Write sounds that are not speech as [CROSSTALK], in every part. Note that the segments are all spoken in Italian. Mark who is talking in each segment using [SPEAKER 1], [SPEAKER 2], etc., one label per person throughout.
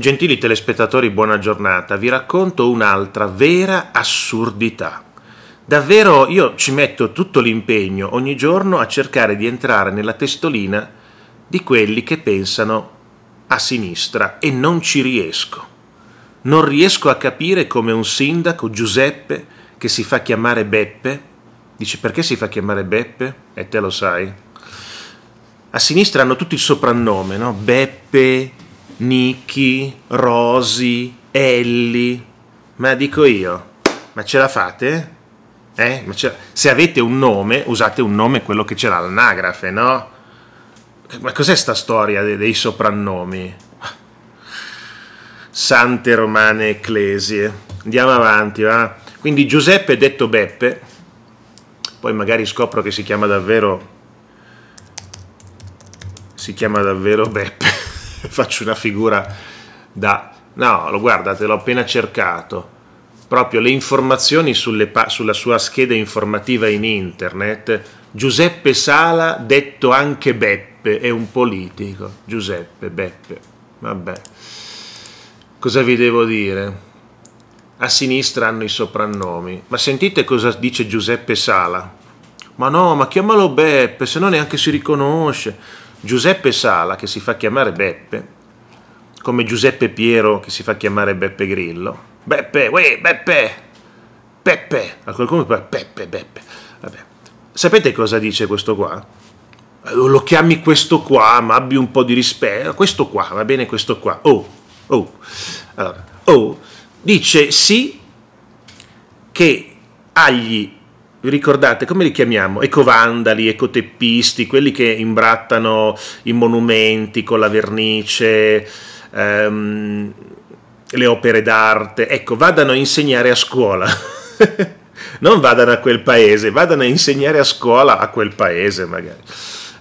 [SPEAKER 1] Gentili telespettatori, buona giornata. Vi racconto un'altra vera assurdità. Davvero io ci metto tutto l'impegno ogni giorno a cercare di entrare nella testolina di quelli che pensano a sinistra e non ci riesco. Non riesco a capire come un sindaco, Giuseppe, che si fa chiamare Beppe, dici perché si fa chiamare Beppe? E te lo sai. A sinistra hanno tutti il soprannome, no? Beppe, Nicky, Rosy, Ellie. Ma dico io, ma ce la fate? Eh? La... Se avete un nome, usate un nome quello che ce l'ha l'anagrafe, no? Ma cos'è sta storia dei, dei soprannomi? Sante romane ecclesie. Andiamo avanti, va? Quindi Giuseppe detto Beppe, poi magari scopro che si chiama davvero si chiama davvero Beppe. [LAUGHS] faccio una figura da... No, lo guardate, l'ho appena cercato. Proprio le informazioni pa- sulla sua scheda informativa in internet. Giuseppe Sala, detto anche Beppe, è un politico. Giuseppe, Beppe. Vabbè. Cosa vi devo dire? A sinistra hanno i soprannomi. Ma sentite cosa dice Giuseppe Sala. Ma no, ma chiamalo Beppe, se no neanche si riconosce. Giuseppe Sala, che si fa chiamare Beppe, come Giuseppe Piero, che si fa chiamare Beppe Grillo. Beppe, uè, Beppe, Peppe, a qualcuno parla Peppe, Beppe. Vabbè. Sapete cosa dice questo qua? Oh, lo chiami questo qua, ma abbi un po' di rispetto. Questo qua, va bene questo qua. Oh, oh. Allora, oh, dice sì che agli vi ricordate come li chiamiamo? Ecovandali, ecoteppisti, quelli che imbrattano i monumenti con la vernice, ehm, le opere d'arte. Ecco, vadano a insegnare a scuola. [LAUGHS] non vadano a quel paese, vadano a insegnare a scuola a quel paese magari.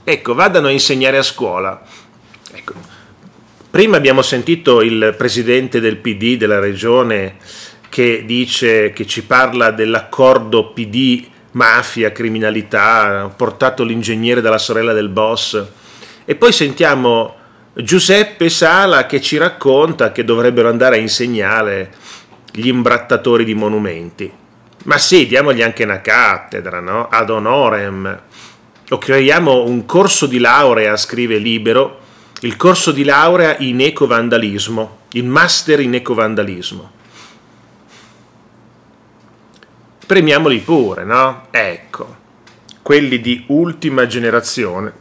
[SPEAKER 1] Ecco, vadano a insegnare a scuola. Ecco. Prima abbiamo sentito il presidente del PD della regione che dice che ci parla dell'accordo PD mafia, criminalità, portato l'ingegnere dalla sorella del boss e poi sentiamo Giuseppe Sala che ci racconta che dovrebbero andare a insegnare gli imbrattatori di monumenti. Ma sì, diamogli anche una cattedra, no? Ad honorem. O creiamo un corso di laurea, scrive Libero, il corso di laurea in ecovandalismo, il master in ecovandalismo. premiamoli pure, no? Ecco, quelli di ultima generazione,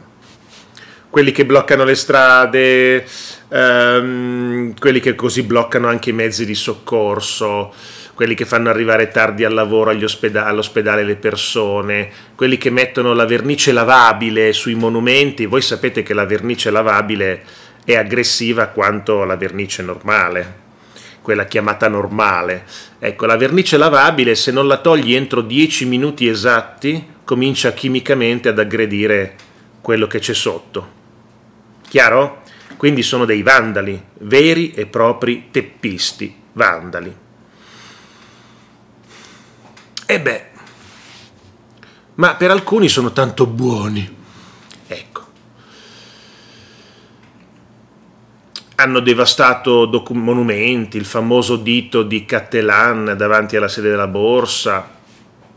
[SPEAKER 1] quelli che bloccano le strade, ehm, quelli che così bloccano anche i mezzi di soccorso, quelli che fanno arrivare tardi al lavoro, ospeda- all'ospedale le persone, quelli che mettono la vernice lavabile sui monumenti. Voi sapete che la vernice lavabile è aggressiva quanto la vernice normale quella chiamata normale. Ecco, la vernice lavabile, se non la togli entro 10 minuti esatti, comincia chimicamente ad aggredire quello che c'è sotto. Chiaro? Quindi sono dei vandali, veri e propri teppisti, vandali. E beh, ma per alcuni sono tanto buoni. hanno devastato docu- monumenti, il famoso dito di Cattelan davanti alla sede della borsa,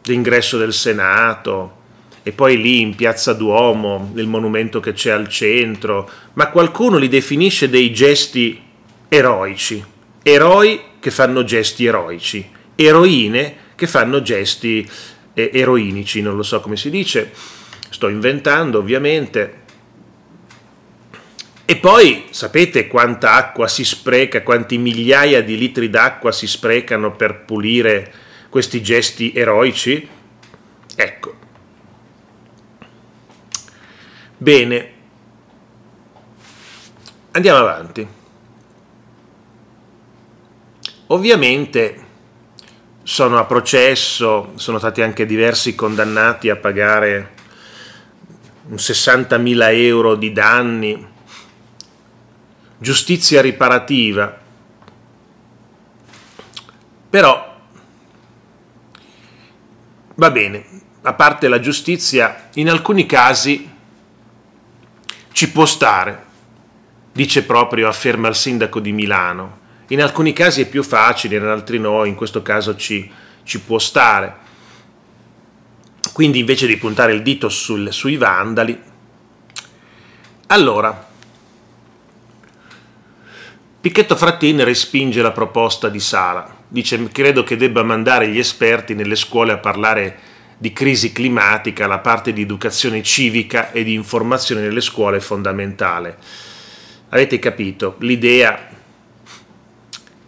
[SPEAKER 1] l'ingresso del Senato e poi lì in Piazza Duomo, il monumento che c'è al centro, ma qualcuno li definisce dei gesti eroici, eroi che fanno gesti eroici, eroine che fanno gesti eh, eroinici, non lo so come si dice, sto inventando ovviamente e poi sapete quanta acqua si spreca, quanti migliaia di litri d'acqua si sprecano per pulire questi gesti eroici? Ecco. Bene. Andiamo avanti. Ovviamente sono a processo, sono stati anche diversi condannati a pagare 60.000 euro di danni giustizia riparativa, però va bene, a parte la giustizia, in alcuni casi ci può stare, dice proprio, afferma il sindaco di Milano. In alcuni casi è più facile, in altri no, in questo caso ci, ci può stare. Quindi invece di puntare il dito sul, sui vandali, allora Picchetto Frattin respinge la proposta di Sala. Dice credo che debba mandare gli esperti nelle scuole a parlare di crisi climatica, la parte di educazione civica e di informazione nelle scuole è fondamentale. Avete capito, l'idea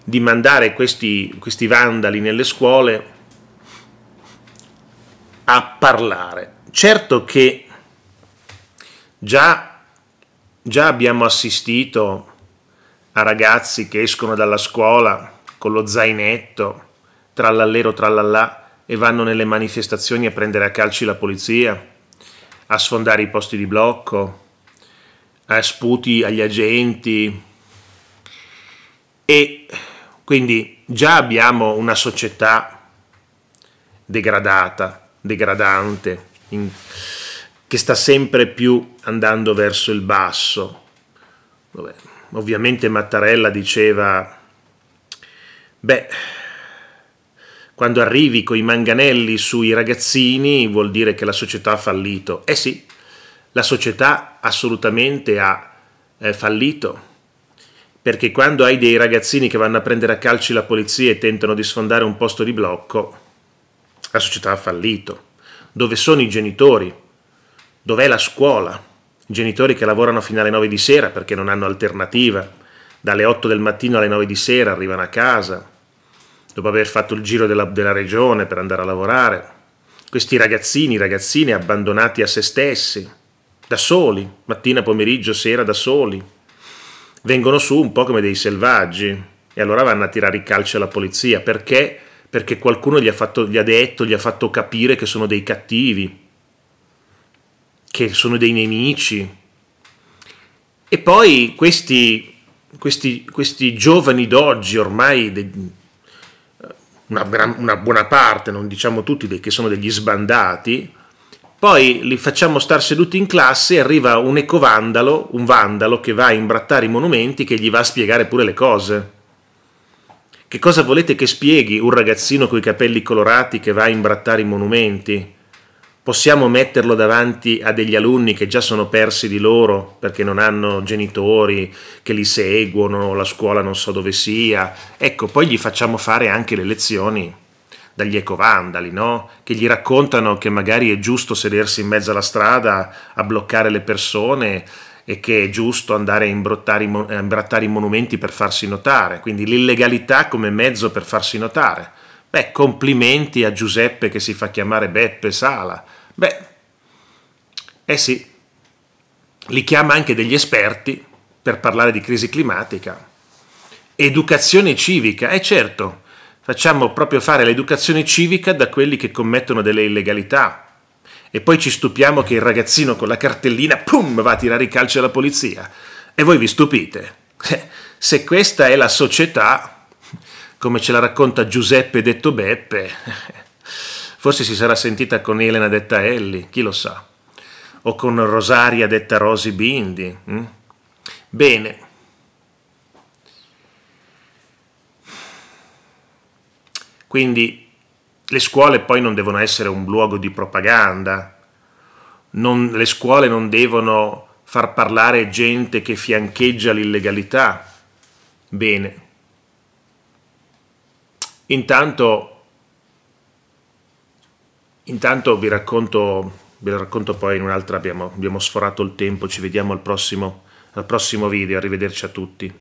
[SPEAKER 1] di mandare questi, questi vandali nelle scuole a parlare. Certo che già, già abbiamo assistito a ragazzi che escono dalla scuola con lo zainetto, trallallero trallallà, e vanno nelle manifestazioni a prendere a calci la polizia, a sfondare i posti di blocco, a sputi agli agenti. E quindi già abbiamo una società degradata, degradante, in, che sta sempre più andando verso il basso. Vabbè, ovviamente Mattarella diceva, beh, quando arrivi con i manganelli sui ragazzini vuol dire che la società ha fallito. Eh sì, la società assolutamente ha eh, fallito, perché quando hai dei ragazzini che vanno a prendere a calci la polizia e tentano di sfondare un posto di blocco, la società ha fallito. Dove sono i genitori? Dov'è la scuola? genitori che lavorano fino alle 9 di sera perché non hanno alternativa, dalle 8 del mattino alle 9 di sera arrivano a casa, dopo aver fatto il giro della, della regione per andare a lavorare, questi ragazzini, ragazzine abbandonati a se stessi, da soli, mattina, pomeriggio, sera, da soli, vengono su un po' come dei selvaggi e allora vanno a tirare i calci alla polizia, perché? Perché qualcuno gli ha, fatto, gli ha detto, gli ha fatto capire che sono dei cattivi, che sono dei nemici. E poi questi, questi, questi giovani d'oggi, ormai de, una, una, buona parte, non diciamo tutti, che sono degli sbandati, poi li facciamo star seduti in classe e arriva un ecovandalo, un vandalo che va a imbrattare i monumenti, che gli va a spiegare pure le cose. Che cosa volete che spieghi un ragazzino coi capelli colorati che va a imbrattare i monumenti? possiamo metterlo davanti a degli alunni che già sono persi di loro perché non hanno genitori che li seguono, la scuola non so dove sia. Ecco, poi gli facciamo fare anche le lezioni dagli ecovandali, no? Che gli raccontano che magari è giusto sedersi in mezzo alla strada a bloccare le persone e che è giusto andare a imbrottare i, a imbrattare i monumenti per farsi notare, quindi l'illegalità come mezzo per farsi notare Beh, complimenti a Giuseppe che si fa chiamare Beppe Sala. Beh, eh sì, li chiama anche degli esperti per parlare di crisi climatica. Educazione civica, è eh certo, facciamo proprio fare l'educazione civica da quelli che commettono delle illegalità. E poi ci stupiamo che il ragazzino con la cartellina, pum, va a tirare i calci alla polizia. E voi vi stupite. [LAUGHS] Se questa è la società, come ce la racconta Giuseppe detto Beppe, [LAUGHS] forse si sarà sentita con Elena detta Elli, chi lo sa, o con Rosaria detta Rosy Bindi. Mm? Bene. Quindi le scuole poi non devono essere un luogo di propaganda, non, le scuole non devono far parlare gente che fiancheggia l'illegalità. Bene. Intanto, intanto vi, racconto, vi racconto poi in un'altra, abbiamo, abbiamo sforato il tempo, ci vediamo al prossimo, al prossimo video, arrivederci a tutti.